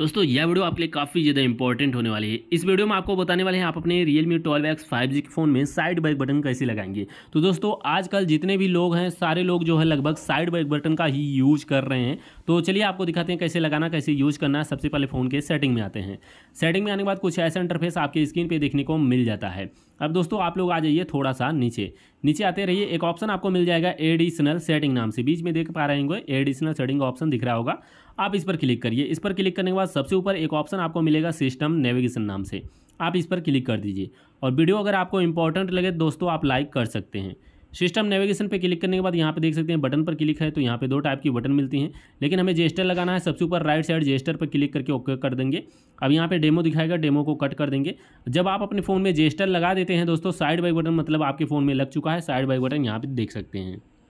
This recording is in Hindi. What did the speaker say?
दोस्तों यह वीडियो आपके लिए काफ़ी ज़्यादा इंपॉर्टेंट होने वाली है इस वीडियो में आपको बताने वाले हैं आप अपने Mi twelve X five G के फ़ोन में साइड बैक बटन कैसे लगाएंगे तो दोस्तों आजकल जितने भी लोग हैं सारे लोग जो है लगभग साइड बैक बटन का ही यूज कर रहे हैं तो चलिए आपको दिखाते हैं कैसे लगाना कैसे यूज करना है सबसे पहले फ़ोन के सेटिंग में आते हैं सेटिंग में आने के बाद कुछ ऐसा इंटरफेस आपके स्क्रीन पर देखने को मिल जाता है अब दोस्तों आप लोग आ जाइए थोड़ा सा नीचे नीचे आते रहिए एक ऑप्शन आपको मिल जाएगा एडिशनल सेटिंग नाम से बीच में देख पा रहे होंगे एडिशनल सेटिंग ऑप्शन दिख रहा होगा आप इस पर क्लिक करिए इस पर क्लिक करने के बाद सबसे ऊपर एक ऑप्शन आपको मिलेगा सिस्टम नेविगेशन नाम से आप इस पर क्लिक कर दीजिए और वीडियो अगर आपको इंपॉर्टेंट लगे दोस्तों आप लाइक कर सकते हैं सिस्टम नेविगेशन पे क्लिक करने के बाद यहाँ पे देख सकते हैं बटन पर क्लिक है तो यहाँ पे दो टाइप की बटन मिलती हैं लेकिन हमें जेस्टर लगाना है सबसे ऊपर राइट साइड जेस्टर पर क्लिक करके ओके कर देंगे अब यहाँ पे डेमो दिखाएगा डेमो को कट कर देंगे जब आप अपने फ़ोन में जेस्टर लगा देते हैं दोस्तों साइड बाई बटन मतलब आपके फ़ोन में लग चुका है साइड बाई बटन यहाँ पर देख सकते हैं